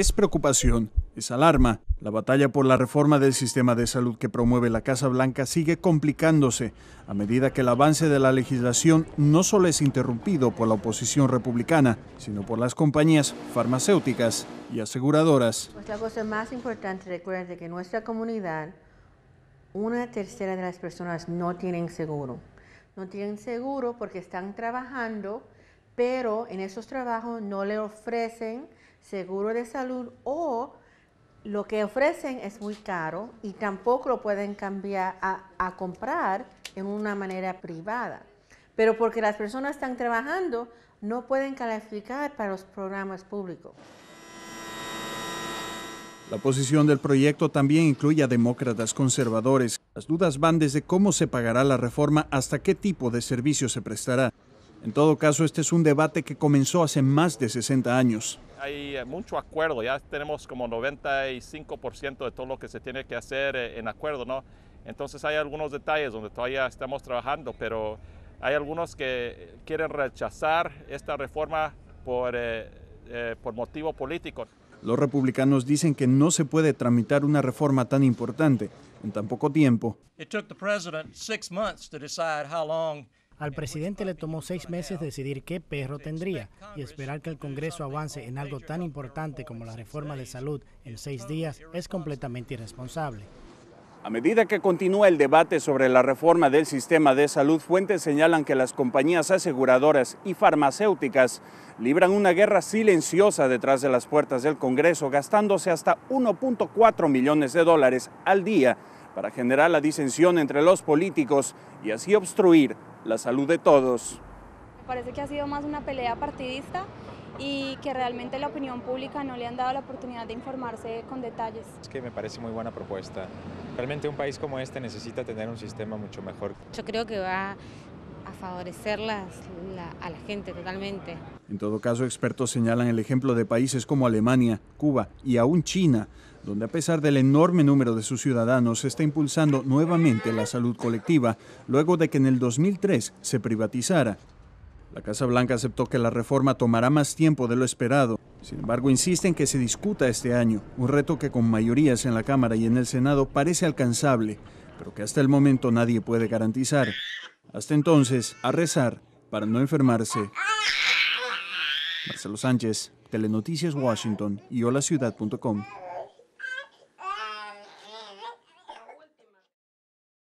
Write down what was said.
es preocupación, es alarma. La batalla por la reforma del sistema de salud que promueve la Casa Blanca sigue complicándose a medida que el avance de la legislación no solo es interrumpido por la oposición republicana, sino por las compañías farmacéuticas y aseguradoras. Pues la cosa más importante, Recuerden que en nuestra comunidad una tercera de las personas no tienen seguro. No tienen seguro porque están trabajando, pero en esos trabajos no le ofrecen seguro de salud o lo que ofrecen es muy caro y tampoco lo pueden cambiar a, comprar en una manera privada. Pero porque las personas están trabajando, no pueden calificar para los programas públicos. La posición del proyecto también incluye a demócratas conservadores. Las dudas van desde cómo se pagará la reforma hasta qué tipo de servicio se prestará. En todo caso, este es un debate que comenzó hace más de 60 años hay eh, mucho acuerdo, ya tenemos como 95% de todo lo que se tiene que hacer eh, en acuerdo, ¿no? Entonces hay algunos detalles donde todavía estamos trabajando, pero hay algunos que quieren rechazar esta reforma por, eh, por motivo político. Los republicanos dicen que no se puede tramitar una reforma tan importante en tan poco tiempo. It took the president six months to decide how long al presidente le tomó seis meses decidir qué perro tendría y esperar que el Congreso avance en algo tan importante como la reforma de salud en seis días es completamente irresponsable. A medida que continúa el debate sobre la reforma del sistema de salud, fuentes señalan que las compañías aseguradoras y farmacéuticas libran una guerra silenciosa detrás de las puertas del Congreso, gastándose hasta 1.4 millones de dólares al día para generar la disensión entre los políticos y así obstruir la salud de todos. Me parece que ha sido más una pelea partidista y que realmente la opinión pública no le han dado la oportunidad de informarse con detalles. Es que me parece muy buena propuesta. Realmente un país como este necesita tener un sistema mucho mejor. Yo creo que va a favorecer a la gente totalmente. En todo caso, expertos señalan el ejemplo de países como Alemania, Cuba y aún China, donde a pesar del enorme número de sus ciudadanos está impulsando nuevamente la salud colectiva, luego de que en el 2003 se privatizara. La Casa Blanca aceptó que la reforma tomará más tiempo de lo esperado, sin embargo insiste en que se discuta este año, un reto que con mayorías en la Cámara y en el Senado parece alcanzable, pero que hasta el momento nadie puede garantizar. Hasta entonces, a rezar para no enfermarse. Marcelo Sánchez, Telenoticias Washington y holaciudad.com.